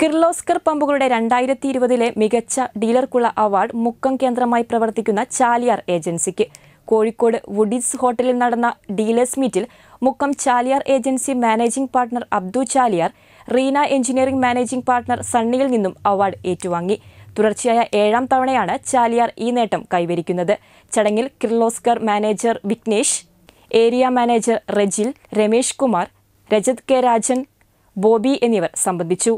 കിർലോസ്കർ പമ്പുകളുടെ രണ്ടായിരത്തി ഇരുപതിലെ മികച്ച ഡീലർക്കുള്ള അവാർഡ് മുക്കം കേന്ദ്രമായി പ്രവർത്തിക്കുന്ന ചാലിയാർ ഏജൻസിക്ക് കോഴിക്കോട് വുഡിസ് ഹോട്ടലിൽ നടന്ന ഡീലേഴ്സ് മീറ്റിൽ Mukkam Chaliyar agency managing partner Abdu Chaliyar Reena engineering managing partner സണ്ണിയിൽ നിന്നും അവാർഡ് ഏറ്റുവാങ്ങി തുടർച്ചയായ ഏഴാം തവണയാണ് ചാലിയാർ ഈ നേട്ടം കൈവരിക്കുന്നത് ചടങ്ങിൽ Kirloskar manager Vignesh area manager Rejil Ramesh Kumar Rajath K Rajan Bobby എന്നിവർ സംബന്ധിച്ചു